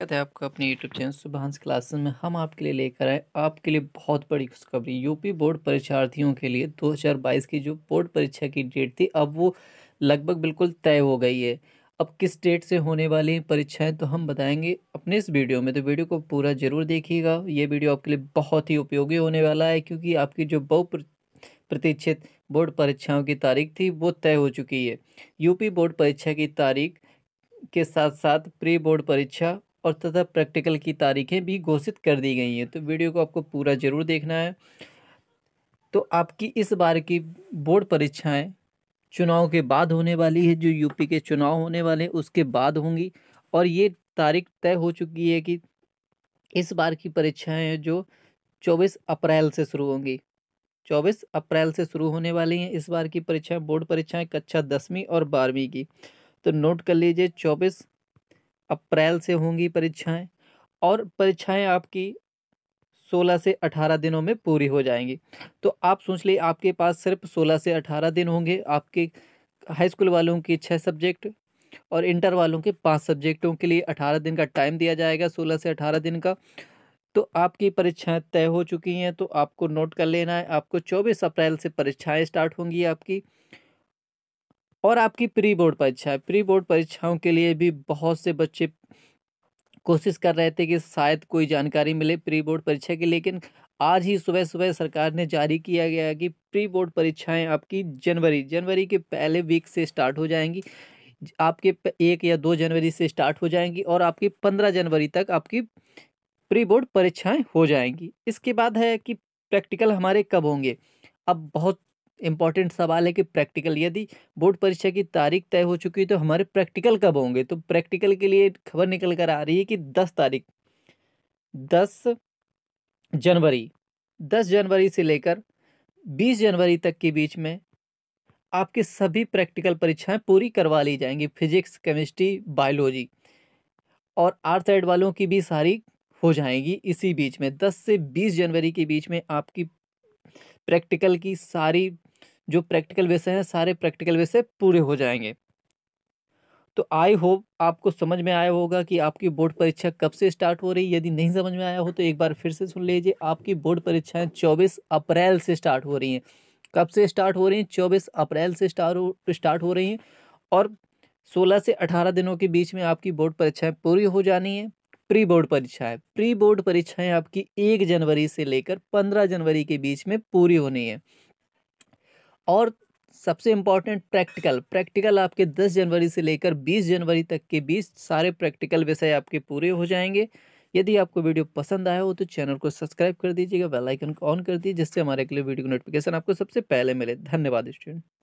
स्वागत है आपका अपने यूट्यूब चैनल सुबहांस क्लासेस में हम आपके लिए लेकर आए आपके लिए बहुत बड़ी खुशखबरी यूपी बोर्ड परीक्षार्थियों के लिए 2022 की जो बोर्ड परीक्षा की डेट थी अब वो लगभग बिल्कुल तय हो गई है अब किस डेट से होने वाली परीक्षाएं तो हम बताएंगे अपने इस वीडियो में तो वीडियो को पूरा ज़रूर देखिएगा ये वीडियो आपके लिए बहुत ही उपयोगी होने वाला है क्योंकि आपकी जो बहु प्रतीक्षित बोर्ड परीक्षाओं की तारीख थी वो तय हो चुकी है यूपी बोर्ड परीक्षा की तारीख के साथ साथ प्री बोर्ड परीक्षा और तथा प्रैक्टिकल की तारीखें भी घोषित कर दी गई हैं तो वीडियो को आपको पूरा ज़रूर देखना है तो आपकी इस बार की बोर्ड परीक्षाएं चुनाव के बाद होने वाली है जो यूपी के चुनाव होने वाले हैं उसके बाद होंगी और ये तारीख तय हो चुकी है कि इस बार की परीक्षाएं जो चौबीस अप्रैल से शुरू होंगी चौबीस अप्रैल से शुरू होने वाली हैं इस बार की परीक्षाएं बोर्ड परीक्षाएं कक्षा दसवीं और बारहवीं की तो नोट कर लीजिए चौबीस अप्रैल से होंगी परीक्षाएं और परीक्षाएं आपकी 16 से 18 दिनों में पूरी हो जाएंगी तो आप सोच लें आपके पास सिर्फ 16 से 18 दिन होंगे आपके हाई स्कूल वालों के छः सब्जेक्ट और इंटर वालों के पांच सब्जेक्टों के लिए 18 दिन का टाइम दिया जाएगा 16 से 18 दिन का तो आपकी परीक्षाएं तय हो चुकी हैं तो आपको नोट कर लेना है आपको चौबीस अप्रैल से परीक्षाएं स्टार्ट होंगी आपकी और आपकी प्री बोर्ड परीक्षा प्री बोर्ड परीक्षाओं के लिए भी बहुत से बच्चे कोशिश कर रहे थे कि शायद कोई जानकारी मिले प्री बोर्ड परीक्षा की लेकिन आज ही सुबह सुबह सरकार ने जारी किया गया कि प्री बोर्ड परीक्षाएं आपकी जनवरी जनवरी के पहले वीक से स्टार्ट हो जाएंगी आपके एक या दो जनवरी से स्टार्ट हो जाएंगी और आपकी पंद्रह जनवरी तक आपकी प्री बोर्ड परीक्षाएं हो जाएंगी इसके बाद है कि प्रैक्टिकल हमारे कब होंगे अब बहुत इम्पॉर्टेंट सवाल है कि प्रैक्टिकल यदि बोर्ड परीक्षा की तारीख तय हो चुकी है तो हमारे प्रैक्टिकल कब होंगे तो प्रैक्टिकल के लिए खबर निकल कर आ रही है कि दस तारीख दस जनवरी दस जनवरी से लेकर बीस जनवरी तक के बीच में आपके सभी प्रैक्टिकल परीक्षाएं पूरी करवा ली जाएंगी फिजिक्स केमिस्ट्री बायोलॉजी और आर्थ एड वालों की भी सारी हो जाएंगी इसी बीच में दस से बीस जनवरी के बीच में आपकी प्रैक्टिकल की सारी जो प्रैक्टिकल विषय हैं सारे प्रैक्टिकल विषय पूरे हो जाएंगे तो आई होप आपको समझ में आया होगा कि आपकी बोर्ड परीक्षा कब से स्टार्ट हो रही है यदि नहीं समझ में आया हो तो एक बार फिर से सुन लीजिए आपकी बोर्ड परीक्षाएं चौबीस अप्रैल से स्टार्ट हो रही हैं कब से स्टार्ट हो रही हैं चौबीस अप्रैल से स्टार्ट स्टार्ट हो रही हैं और सोलह से अठारह दिनों के बीच में आपकी बोर्ड परीक्षाएँ पूरी हो जानी है प्री बोर्ड परीक्षाएं प्री बोर्ड परीक्षाएं आपकी एक जनवरी से लेकर पंद्रह जनवरी के बीच में पूरी होनी है और सबसे इम्पॉर्टेंट प्रैक्टिकल प्रैक्टिकल आपके 10 जनवरी से लेकर 20 जनवरी तक के बीच सारे प्रैक्टिकल विषय आपके पूरे हो जाएंगे यदि आपको वीडियो पसंद आया हो तो चैनल को सब्सक्राइब कर दीजिएगा बेल आइकन को ऑन कर दीजिए जिससे हमारे अगले वीडियो की नोटिफिकेशन आपको सबसे पहले मिले धन्यवाद स्टूडेंट